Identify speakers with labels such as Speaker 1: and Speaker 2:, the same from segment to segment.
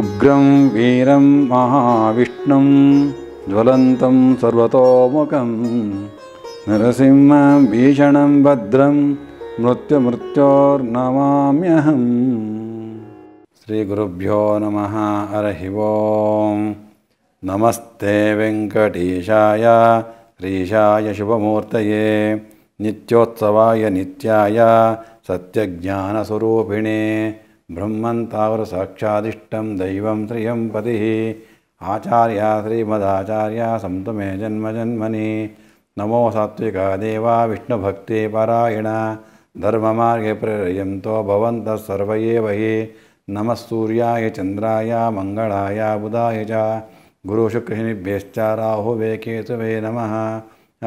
Speaker 1: उग्रं वीरं महाविष्णुं ज्वलन्तं सर्वतोमुखं नरसिंहं भीषणं भद्रं मृत्युमृत्योर्नमाम्यहम् श्रीगुरुभ्यो नमः अर्हि नमस्ते वेङ्कटेशाय श्रीशाय शुभमूर्तये नित्योत्सवाय नित्याय सत्यज्ञानस्वरूपिणे ब्रह्मतावर साक्षादिष्ट दैव त्रियं आचार्य आचार्या श्रीमदाचार्या जन्म मे नमो सात्विका देवा विष्णुभक्ते परायण धर्ममार्गे प्रेरयन्तो भवन्तः सर्व एव हि सूर्याय चन्द्राय मङ्गलाय बुधाय च गुरुशुक्रिभ्यश्च राहुवे केतुवे नमः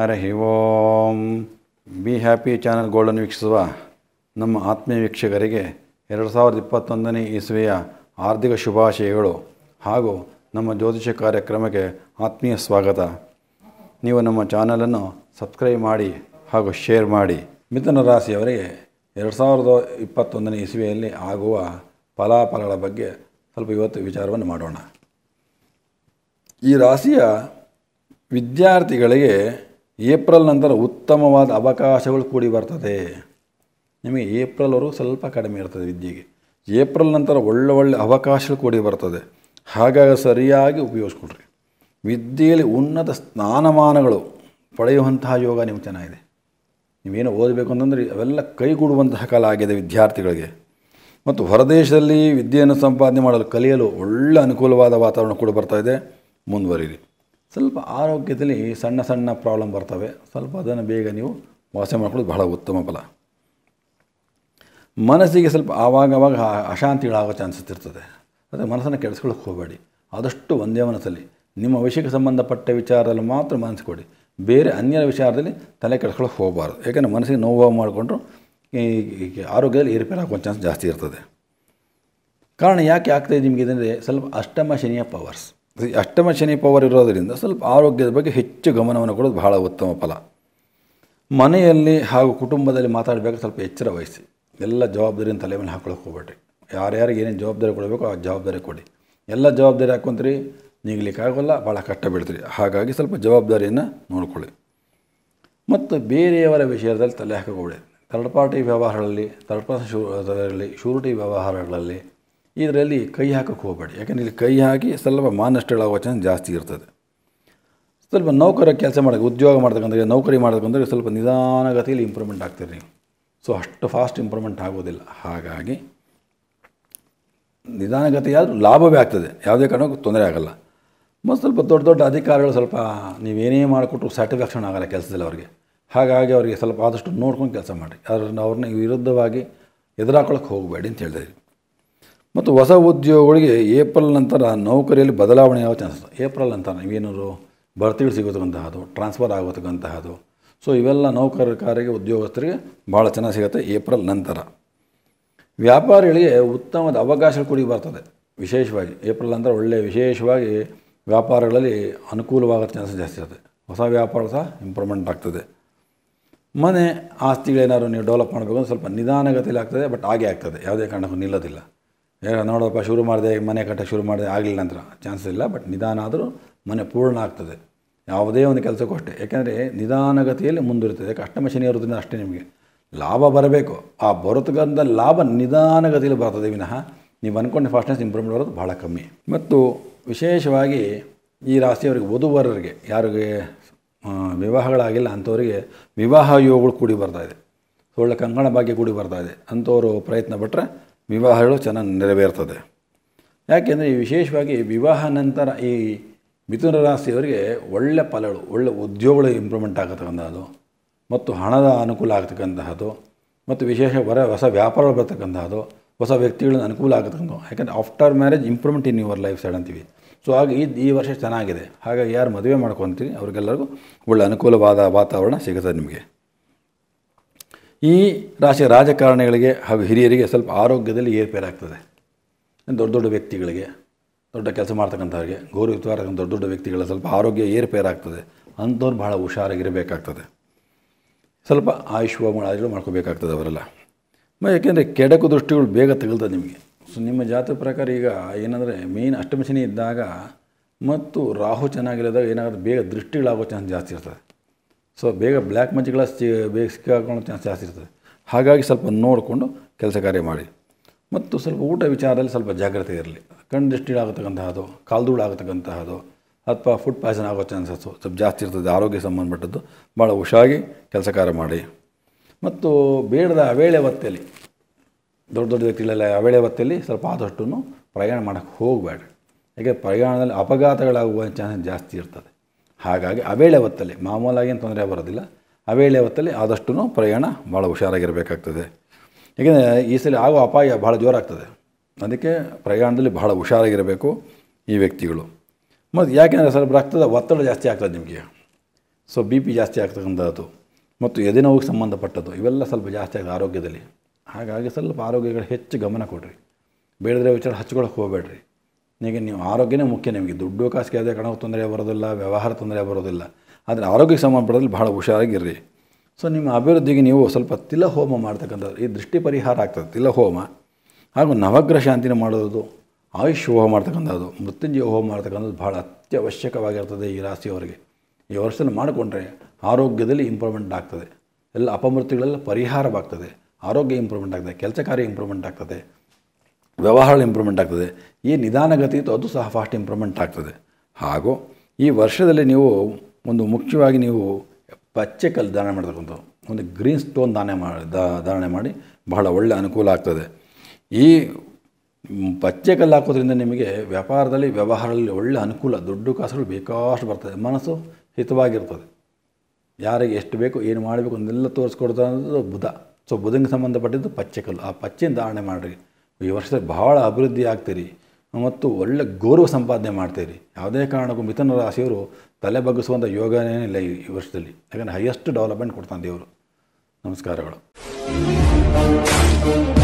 Speaker 1: Hari Om be happy channel golden वीक्ष नम ಆತ್ಮೀಯ ಎರಡು ಸಾವಿರದ ಇಪ್ಪತ್ತೊಂದನೇ ಇಸವಿಯ ಆರ್ಥಿಕ ಶುಭಾಶಯಗಳು ಹಾಗೂ ನಮ್ಮ ಜ್ಯೋತಿಷ ಕಾರ್ಯಕ್ರಮಕ್ಕೆ ಆತ್ಮೀಯ ಸ್ವಾಗತ ನೀವು ನಮ್ಮ ಚಾನಲನ್ನು ಸಬ್ಸ್ಕ್ರೈಬ್ ಮಾಡಿ ಹಾಗೂ ಶೇರ್ ಮಾಡಿ ಮಿಥುನ ರಾಶಿಯವರಿಗೆ ಎರಡು ಸಾವಿರದ ಇಪ್ಪತ್ತೊಂದನೇ ಇಸವಿಯಲ್ಲಿ ಆಗುವ ಫಲಾಫಲಗಳ ಬಗ್ಗೆ ಸ್ವಲ್ಪ ಇವತ್ತು ವಿಚಾರವನ್ನು ಮಾಡೋಣ ಈ ರಾಶಿಯ ವಿದ್ಯಾರ್ಥಿಗಳಿಗೆ ಏಪ್ರಿಲ್ ನಂತರ ಉತ್ತಮವಾದ ಅವಕಾಶಗಳು ಕೂಡಿ ಬರ್ತದೆ ನಿಮಗೆ ಏಪ್ರಿಲ್ವರೆಗೂ ಸ್ವಲ್ಪ ಕಡಿಮೆ ಇರ್ತದೆ ವಿದ್ಯೆಗೆ ಏಪ್ರಿಲ್ ನಂತರ ಒಳ್ಳೆ ಒಳ್ಳೆ ಅವಕಾಶಗಳು ಕೂಡಿ ಬರ್ತದೆ ಹಾಗಾಗಿ ಸರಿಯಾಗಿ ಉಪಯೋಗಿಸ್ಕೊಳ್ರಿ ವಿದ್ಯೆಯಲ್ಲಿ ಉನ್ನತ ಸ್ನಾನಮಾನಗಳು ಪಡೆಯುವಂತಹ ಯೋಗ ನಿಮ್ಗೆ ಚೆನ್ನಾಗಿದೆ ನೀವೇನು ಓದಬೇಕು ಅಂತಂದರೆ ಅವೆಲ್ಲ ಕೈಗೂಡುವಂತಹ ಕಾಲ ಆಗಿದೆ ವಿದ್ಯಾರ್ಥಿಗಳಿಗೆ ಮತ್ತು ಹೊರದೇಶದಲ್ಲಿ ವಿದ್ಯೆಯನ್ನು ಸಂಪಾದನೆ ಮಾಡಲು ಕಲಿಯಲು ಒಳ್ಳೆ ಅನುಕೂಲವಾದ ವಾತಾವರಣ ಕೂಡ ಇದೆ ಮುಂದುವರಿಯಿರಿ ಸ್ವಲ್ಪ ಆರೋಗ್ಯದಲ್ಲಿ ಸಣ್ಣ ಸಣ್ಣ ಪ್ರಾಬ್ಲಮ್ ಬರ್ತವೆ ಸ್ವಲ್ಪ ಅದನ್ನು ಬೇಗ ನೀವು ವಾಸ ಮಾಡ್ಕೊಳ್ಳೋದು ಬಹಳ ಉತ್ತಮ ಫಲ ಮನಸ್ಸಿಗೆ ಸ್ವಲ್ಪ ಆವಾಗವಾಗ ಚಾನ್ಸಸ್ ಇರ್ತದೆ ಆದರೆ ಮನಸ್ಸನ್ನು ಕೆಡಿಸ್ಕೊಳಕ್ಕೆ ಹೋಗಬೇಡಿ ಆದಷ್ಟು ಒಂದೇ ಮನಸ್ಸಲ್ಲಿ ನಿಮ್ಮ ವಿಷಯಕ್ಕೆ ಸಂಬಂಧಪಟ್ಟ ವಿಚಾರದಲ್ಲಿ ಮಾತ್ರ ಮನಸ್ಸು ಕೊಡಿ ಬೇರೆ ಅನ್ಯರ ವಿಚಾರದಲ್ಲಿ ತಲೆ ಕೆಡಿಸ್ಕೊಳಕ್ಕೆ ಹೋಗಬಾರ್ದು ಯಾಕೆಂದರೆ ಮನಸ್ಸಿಗೆ ನೋವು ಮಾಡಿಕೊಂಡ್ರು ಈ ಆರೋಗ್ಯದಲ್ಲಿ ಏರುಪೇರು ಆಗುವ ಚಾನ್ಸ್ ಜಾಸ್ತಿ ಇರ್ತದೆ ಕಾರಣ ಯಾಕೆ ಆಗ್ತಾಯಿದೆ ನಿಮಗೆ ಇದಂದರೆ ಸ್ವಲ್ಪ ಅಷ್ಟಮ ಶನಿಯ ಪವರ್ಸ್ ಅಷ್ಟಮ ಶನಿ ಪವರ್ ಇರೋದರಿಂದ ಸ್ವಲ್ಪ ಆರೋಗ್ಯದ ಬಗ್ಗೆ ಹೆಚ್ಚು ಗಮನವನ್ನು ಕೊಡೋದು ಬಹಳ ಉತ್ತಮ ಫಲ ಮನೆಯಲ್ಲಿ ಹಾಗೂ ಕುಟುಂಬದಲ್ಲಿ ಮಾತಾಡಬೇಕು ಸ್ವಲ್ಪ ಎಚ್ಚರ ವಹಿಸಿ ಎಲ್ಲ ಜವಾಬ್ದಾರಿನ ತಲೆ ಮೇಲೆ ಹಾಕೊಳಕ್ಕೆ ಹೋಗ್ಬೇಡ್ರಿ ಯಾರ್ಯಾರಿಗೆ ಏನೇನು ಜವಾಬ್ದಾರಿ ಕೊಡಬೇಕು ಆ ಜವಾಬ್ದಾರಿ ಕೊಡಿ ಎಲ್ಲ ಜವಾಬ್ದಾರಿ ಹಾಕೊಂತೀರಿ ಆಗೋಲ್ಲ ಭಾಳ ಕಷ್ಟ ಬೀಳ್ತೀರಿ ಹಾಗಾಗಿ ಸ್ವಲ್ಪ ಜವಾಬ್ದಾರಿಯನ್ನು ನೋಡ್ಕೊಳ್ಳಿ ಮತ್ತು ಬೇರೆಯವರ ವಿಷಯದಲ್ಲಿ ತಲೆ ಹಾಕೋಬೇಡಿ ಥರ್ಡ್ ಪಾರ್ಟಿ ವ್ಯವಹಾರಗಳಲ್ಲಿ ಥರ್ಡ್ ಪರ್ಸನ್ ಶೂ ಶೂರಿಟಿ ವ್ಯವಹಾರಗಳಲ್ಲಿ ಇದರಲ್ಲಿ ಕೈ ಹಾಕಕ್ಕೆ ಹೋಗಬೇಡಿ ಯಾಕೆಂದರೆ ಇಲ್ಲಿ ಕೈ ಹಾಕಿ ಸ್ವಲ್ಪ ಮಾನಷ್ಟಗಳಾಗುವ ಚಾನ್ಸ್ ಜಾಸ್ತಿ ಇರ್ತದೆ ಸ್ವಲ್ಪ ನೌಕರ ಕೆಲಸ ಮಾಡೋಕ್ಕೆ ಉದ್ಯೋಗ ಮಾಡ್ತಕ್ಕಂಥ ನೌಕರಿ ಮಾಡ್ತಕ್ಕಂಥ ಸ್ವಲ್ಪ ನಿಧಾನಗತಿಯಲ್ಲಿ ಇಂಪ್ರೂವ್ಮೆಂಟ್ ಆಗ್ತೀರಿ ನೀವು ಸೊ ಅಷ್ಟು ಫಾಸ್ಟ್ ಇಂಪ್ರೂವ್ಮೆಂಟ್ ಆಗೋದಿಲ್ಲ ಹಾಗಾಗಿ ನಿಧಾನಗತಿಯಾದರೂ ಲಾಭವೇ ಆಗ್ತದೆ ಯಾವುದೇ ಕಾರಣಕ್ಕೂ ತೊಂದರೆ ಆಗಲ್ಲ ಮತ್ತು ಸ್ವಲ್ಪ ದೊಡ್ಡ ದೊಡ್ಡ ಅಧಿಕಾರಿಗಳು ಸ್ವಲ್ಪ ನೀವೇನೇ ಮಾಡಿಕೊಟ್ಟು ಸ್ಯಾಟಿಸ್ಫ್ಯಾಕ್ಷನ್ ಆಗಲ್ಲ ಕೆಲಸದಲ್ಲಿ ಅವರಿಗೆ ಹಾಗಾಗಿ ಅವರಿಗೆ ಸ್ವಲ್ಪ ಆದಷ್ಟು ನೋಡ್ಕೊಂಡು ಕೆಲಸ ಮಾಡಿ ಅದರಿಂದ ಅವ್ರನ್ನ ವಿರುದ್ಧವಾಗಿ ಎದುರಾಕೊಳ್ಳೋಕೆ ಹೋಗಬೇಡಿ ಅಂತ ಹೇಳಿದ್ರಿ ಮತ್ತು ಹೊಸ ಉದ್ಯೋಗಗಳಿಗೆ ಏಪ್ರಿಲ್ ನಂತರ ನೌಕರಿಯಲ್ಲಿ ಬದಲಾವಣೆ ಯಾವ ಚಾನ್ಸಸ್ ಏಪ್ರಿಲ್ ನಂತರ ನೀವೇನಾದ್ರು ಭರ್ತಿಗಳು ಸಿಗೋತಕ್ಕಂತಹದ್ದು ಟ್ರಾನ್ಸ್ಫರ್ ಆಗೋತಕ್ಕಂತಹದ್ದು ಸೊ ಇವೆಲ್ಲ ನೌಕರಕಾರರಿಗೆ ಉದ್ಯೋಗಸ್ಥರಿಗೆ ಭಾಳ ಚೆನ್ನಾಗಿ ಸಿಗುತ್ತೆ ಏಪ್ರಿಲ್ ನಂತರ ವ್ಯಾಪಾರಿಗಳಿಗೆ ಉತ್ತಮದ ಅವಕಾಶ ಕೂಡಿ ಬರ್ತದೆ ವಿಶೇಷವಾಗಿ ಏಪ್ರಿಲ್ ನಂತರ ಒಳ್ಳೆಯ ವಿಶೇಷವಾಗಿ ವ್ಯಾಪಾರಗಳಲ್ಲಿ ಅನುಕೂಲವಾಗೋ ಚಾನ್ಸಸ್ ಜಾಸ್ತಿ ಇರುತ್ತೆ ಹೊಸ ವ್ಯಾಪಾರ ಸಹ ಇಂಪ್ರೂವ್ಮೆಂಟ್ ಆಗ್ತದೆ ಮನೆ ಆಸ್ತಿಗಳೇನಾದ್ರು ನೀವು ಡೆವಲಪ್ ಮಾಡಬೇಕು ಅಂದರೆ ಸ್ವಲ್ಪ ನಿಧಾನಗತಿಯಲ್ಲಿ ಆಗ್ತದೆ ಬಟ್ ಆಗೇ ಆಗ್ತದೆ ಯಾವುದೇ ಕಾರಣಕ್ಕೂ ನಿಲ್ಲೋದಿಲ್ಲ ನೋಡಪ್ಪ ಶುರು ಮಾಡಿದೆ ಮನೆ ಕಟ್ಟಕ್ಕೆ ಶುರು ಮಾಡಿದೆ ಆಗಲಿಲ್ಲ ನಂತರ ಚಾನ್ಸಸ್ ಇಲ್ಲ ಬಟ್ ನಿಧಾನ ಆದರೂ ಮನೆ ಪೂರ್ಣ ಆಗ್ತದೆ ಯಾವುದೇ ಒಂದು ಕೆಲಸಕ್ಕೂ ಅಷ್ಟೇ ಯಾಕೆಂದರೆ ನಿಧಾನಗತಿಯಲ್ಲಿ ಮುಂದಿರುತ್ತದೆ ಕಷ್ಟಮ ಶನಿ ಇರೋದ್ರಿಂದ ಅಷ್ಟೇ ನಿಮಗೆ ಲಾಭ ಬರಬೇಕು ಆ ಬರತಕ್ಕಂಥ ಲಾಭ ನಿಧಾನಗತಿಯಲ್ಲಿ ಬರ್ತದೆ ವಿನಃ ನೀವು ಅಂದ್ಕೊಂಡು ಫಾಸ್ಟ್ನೆಸ್ ಇಂಪ್ರೂವ್ಮೆಂಟ್ ಬರೋದು ಭಾಳ ಕಮ್ಮಿ ಮತ್ತು ವಿಶೇಷವಾಗಿ ಈ ರಾಶಿಯವರಿಗೆ ವಧುವರರಿಗೆ ಯಾರಿಗೆ ವಿವಾಹಗಳಾಗಿಲ್ಲ ಅಂಥವರಿಗೆ ವಿವಾಹ ಯೋಗಗಳು ಕೂಡಿ ಬರ್ತಾ ಇದೆ ಒಳ್ಳೆ ಕಂಗಣ ಭಾಗ್ಯ ಕೂಡಿ ಬರ್ತಾ ಇದೆ ಅಂಥವರು ಪ್ರಯತ್ನ ಪಟ್ಟರೆ ವಿವಾಹಗಳು ಚೆನ್ನಾಗಿ ನೆರವೇರ್ತದೆ ಯಾಕೆಂದರೆ ಈ ವಿಶೇಷವಾಗಿ ವಿವಾಹ ನಂತರ ಈ ಮಿಥುನ ರಾಶಿಯವರಿಗೆ ಒಳ್ಳೆ ಫಲಗಳು ಒಳ್ಳೆ ಉದ್ಯೋಗಗಳು ಇಂಪ್ರೂವ್ಮೆಂಟ್ ಆಗತಕ್ಕಂಥದ್ದು ಮತ್ತು ಹಣದ ಅನುಕೂಲ ಆಗ್ತಕ್ಕಂತಹದ್ದು ಮತ್ತು ವಿಶೇಷ ಹೊರ ಹೊಸ ವ್ಯಾಪಾರಗಳು ಬರ್ತಕ್ಕಂಥದ್ದು ಹೊಸ ವ್ಯಕ್ತಿಗಳನ್ನ ಅನುಕೂಲ ಆಗತಕ್ಕಂಥದ್ದು ಯಾಕಂದರೆ after marriage improvement in your life side ಅಂತೀವಿ ಸೊ ಹಾಗೆ ಈ ಈ ವರ್ಷ ಚೆನ್ನಾಗಿದೆ ಹಾಗಾಗಿ ಯಾರು ಮದುವೆ ಮಾಡ್ಕೊತೀರಿ ಅವ್ರಿಗೆಲ್ಲರಿಗೂ ಒಳ್ಳೆ ಅನುಕೂಲವಾದ ವಾತಾವರಣ ಸಿಗುತ್ತದೆ ನಿಮಗೆ ಈ ರಾಶಿಯ ರಾಜಕಾರಣಿಗಳಿಗೆ ಹಾಗೂ ಹಿರಿಯರಿಗೆ ಸ್ವಲ್ಪ ಆರೋಗ್ಯದಲ್ಲಿ ಏರ್ಪೇರಾಗ್ತದೆ ದೊಡ್ಡ ದೊಡ್ಡ ವ್ಯಕ್ತಿಗಳಿಗೆ ದೊಡ್ಡ ಕೆಲಸ ಮಾಡ್ತಕ್ಕಂಥವ್ರಿಗೆ ಗೌರವಿತವಾಗಿರ್ತಕ್ಕಂಥ ದೊಡ್ಡ ದೊಡ್ಡ ವ್ಯಕ್ತಿಗಳ ಸ್ವಲ್ಪ ಆರೋಗ್ಯ ಏರುಪೇರಾಗ್ತದೆ ಅಂಥವ್ರು ಭಾಳ ಹುಷಾರಾಗಿರಬೇಕಾಗ್ತದೆ ಸ್ವಲ್ಪ ಆಯುಷ್ ಆಯುಗಳು ಮಾಡ್ಕೋಬೇಕಾಗ್ತದೆ ಅವರೆಲ್ಲ ಯಾಕೆಂದರೆ ಕೆಡಕು ದೃಷ್ಟಿಗಳು ಬೇಗ ತಗಲ್ತದೆ ನಿಮಗೆ ಸೊ ನಿಮ್ಮ ಜಾತಿ ಪ್ರಕಾರ ಈಗ ಏನಂದರೆ ಮೇನ್ ಅಷ್ಟಮಶನಿ ಇದ್ದಾಗ ಮತ್ತು ರಾಹು ಚೆನ್ನಾಗಿಲ್ಲದಾಗ ಏನಾಗುತ್ತೆ ಬೇಗ ದೃಷ್ಟಿಗಳಾಗೋ ಚಾನ್ಸ್ ಜಾಸ್ತಿ ಇರ್ತದೆ ಸೊ ಬೇಗ ಬ್ಲ್ಯಾಕ್ ಮಜ್ಜಿಗಳ ಬೇಗ ಸಿಕ್ಕಾಕೊಳ್ಳೋ ಚಾನ್ಸ್ ಜಾಸ್ತಿ ಇರ್ತದೆ ಹಾಗಾಗಿ ಸ್ವಲ್ಪ ನೋಡಿಕೊಂಡು ಕೆಲಸ ಕಾರ್ಯ ಮಾಡಿ ಮತ್ತು ಸ್ವಲ್ಪ ಊಟ ವಿಚಾರದಲ್ಲಿ ಸ್ವಲ್ಪ ಜಾಗ್ರತೆ ಇರಲಿ ಕಣ್ಣು ಕಾಲ್ದೂಳು ಕಾಲ್ದೂಳಾಗತಕ್ಕಂತಹದ್ದು ಅಥವಾ ಫುಡ್ ಪಾಯ್ಸನ್ ಆಗೋ ಚಾನ್ಸಸ್ಸು ಸ್ವಲ್ಪ ಜಾಸ್ತಿ ಇರ್ತದೆ ಆರೋಗ್ಯ ಸಂಬಂಧಪಟ್ಟದ್ದು ಭಾಳ ಹುಷಾಗಿ ಕೆಲಸ ಕಾರ್ಯ ಮಾಡಿ ಮತ್ತು ಬೇಡದ ಅವೇಳೆ ಹೊತ್ತಲ್ಲಿ ದೊಡ್ಡ ದೊಡ್ಡ ವ್ಯಕ್ತಿಗಳೆಲ್ಲ ಅವೇಳೆ ಹೊತ್ತಲ್ಲಿ ಸ್ವಲ್ಪ ಆದಷ್ಟು ಪ್ರಯಾಣ ಮಾಡೋಕ್ಕೆ ಹೋಗಬೇಡ ಯಾಕೆ ಪ್ರಯಾಣದಲ್ಲಿ ಅಪಘಾತಗಳಾಗುವ ಚಾನ್ಸಸ್ ಜಾಸ್ತಿ ಇರ್ತದೆ ಹಾಗಾಗಿ ಅವೇಳೆ ಹೊತ್ತಲ್ಲಿ ಮಾಮೂಲಾಗಿ ಏನು ತೊಂದರೆ ಬರೋದಿಲ್ಲ ಅವೇಳೆ ಹೊತ್ತಲ್ಲಿ ಆದಷ್ಟು ಪ್ರಯಾಣ ಭಾಳ ಹುಷಾರಾಗಿರಬೇಕಾಗ್ತದೆ ಏಕೆಂದರೆ ಈ ಸಲ ಆಗುವ ಅಪಾಯ ಭಾಳ ಜೋರಾಗ್ತದೆ ಅದಕ್ಕೆ ಪ್ರಯಾಣದಲ್ಲಿ ಬಹಳ ಹುಷಾರಾಗಿರಬೇಕು ಈ ವ್ಯಕ್ತಿಗಳು ಮತ್ತು ಯಾಕೆಂದರೆ ಸ್ವಲ್ಪ ರಕ್ತದ ಒತ್ತಡ ಜಾಸ್ತಿ ಆಗ್ತದೆ ನಿಮಗೆ ಸೊ ಬಿ ಪಿ ಜಾಸ್ತಿ ಆಗ್ತಕ್ಕಂಥದ್ದು ಮತ್ತು ಎದೆ ನೋವಿಗೆ ಸಂಬಂಧಪಟ್ಟದ್ದು ಇವೆಲ್ಲ ಸ್ವಲ್ಪ ಜಾಸ್ತಿ ಆಗ್ತದೆ ಆರೋಗ್ಯದಲ್ಲಿ ಹಾಗಾಗಿ ಸ್ವಲ್ಪ ಆರೋಗ್ಯಗಳು ಹೆಚ್ಚು ಗಮನ ಕೊಡ್ರಿ ಬೇಡದ್ರೆ ವಿಚಾರ ಹಚ್ಕೊಳಕ್ಕೆ ಹೋಗಬೇಡ್ರಿ ನೀವು ನೀವು ಆರೋಗ್ಯನೇ ಮುಖ್ಯ ನಿಮಗೆ ದುಡ್ಡು ಕಾಸಿಗೆ ಯಾವುದೇ ಕಣಕ್ಕೆ ತೊಂದರೆ ಬರೋದಿಲ್ಲ ವ್ಯವಹಾರ ತೊಂದರೆ ಬರೋದಿಲ್ಲ ಆದರೆ ಆರೋಗ್ಯಕ್ಕೆ ಸಂಬಂಧಪಟ್ಟದಲ್ಲಿ ಭಾಳ ಹುಷಾರಾಗಿರ್ರಿ ಸೊ ನಿಮ್ಮ ಅಭಿವೃದ್ಧಿಗೆ ನೀವು ಸ್ವಲ್ಪ ತಿಲ ಹೋಮ ಮಾಡ್ತಕ್ಕಂಥದ್ದು ಈ ದೃಷ್ಟಿ ಪರಿಹಾರ ಆಗ್ತದೆ ತಿಲ ಹೋಮ ಹಾಗೂ ನವಗ್ರಹ ಶಾಂತಿನ ಮಾಡೋದು ಆಯುಷ್ ಹೋಮ ಮಾಡ್ತಕ್ಕಂಥದ್ದು ಮೃತ್ಯುಂಜಯ ಹೋಮ ಮಾಡ್ತಕ್ಕಂಥದ್ದು ಭಾಳ ಅತ್ಯವಶ್ಯಕವಾಗಿರ್ತದೆ ಈ ರಾಶಿಯವರಿಗೆ ಈ ವರ್ಷದಲ್ಲಿ ಮಾಡಿಕೊಂಡ್ರೆ ಆರೋಗ್ಯದಲ್ಲಿ ಇಂಪ್ರೂವ್ಮೆಂಟ್ ಆಗ್ತದೆ ಎಲ್ಲ ಅಪಮೃತ್ಯುಗಳೆಲ್ಲ ಪರಿಹಾರವಾಗ್ತದೆ ಆರೋಗ್ಯ ಇಂಪ್ರೂವ್ಮೆಂಟ್ ಆಗ್ತದೆ ಕೆಲಸ ಕಾರ್ಯ ಇಂಪ್ರೂವ್ಮೆಂಟ್ ಆಗ್ತದೆ ವ್ಯವಹಾರ ಇಂಪ್ರೂವ್ಮೆಂಟ್ ಆಗ್ತದೆ ಈ ನಿಧಾನಗತಿ ಇತ್ತು ಅದು ಸಹ ಫಾಸ್ಟ್ ಇಂಪ್ರೂವ್ಮೆಂಟ್ ಆಗ್ತದೆ ಹಾಗೂ ಈ ವರ್ಷದಲ್ಲಿ ನೀವು ಒಂದು ಮುಖ್ಯವಾಗಿ ನೀವು ಪಚ್ಚೆ ಕಲ್ಲು ಧಾರಣೆ ಮಾಡ್ತಕ್ಕಂಥ ಒಂದು ಗ್ರೀನ್ ಸ್ಟೋನ್ ದಾನೆ ಮಾಡಿ ಧಾರಣೆ ಮಾಡಿ ಬಹಳ ಒಳ್ಳೆ ಅನುಕೂಲ ಆಗ್ತದೆ ಈ ಪಚ್ಚೆ ಕಲ್ಲು ಹಾಕೋದ್ರಿಂದ ನಿಮಗೆ ವ್ಯಾಪಾರದಲ್ಲಿ ವ್ಯವಹಾರದಲ್ಲಿ ಒಳ್ಳೆ ಅನುಕೂಲ ದುಡ್ಡು ಕಾಸುಗಳು ಬೇಕಾಷ್ಟು ಬರ್ತದೆ ಮನಸ್ಸು ಹಿತವಾಗಿರ್ತದೆ ಯಾರಿಗೆ ಎಷ್ಟು ಬೇಕು ಏನು ಮಾಡಬೇಕು ಅಂದೆಲ್ಲ ತೋರಿಸ್ಕೊಡ್ತಾನದು ಬುಧ ಸೊ ಬುಧಂಗೆ ಸಂಬಂಧಪಟ್ಟಿದ್ದು ಪಚ್ಚೆ ಕಲ್ಲು ಆ ಪಚ್ಚೆಯಿಂದ ಧಾರಣೆ ಮಾಡಿರಿ ಈ ವರ್ಷದಲ್ಲಿ ಭಾಳ ಅಭಿವೃದ್ಧಿ ಆಗ್ತೀರಿ ಮತ್ತು ಒಳ್ಳೆ ಗೌರವ ಸಂಪಾದನೆ ಮಾಡ್ತೀರಿ ಯಾವುದೇ ಕಾರಣಕ್ಕೂ ಮಿಥುನ ರಾಶಿಯವರು ತಲೆ ಬಗ್ಗಿಸುವಂಥ ಯೋಗನೇ ಇಲ್ಲ ಈ ವರ್ಷದಲ್ಲಿ ಯಾಕಂದರೆ ಹೈಯೆಸ್ಟ್ ಡೆವಲಪ್ಮೆಂಟ್ ಕೊಡ್ತಾನೆ ದೇವರು ನಮಸ್ಕಾರಗಳು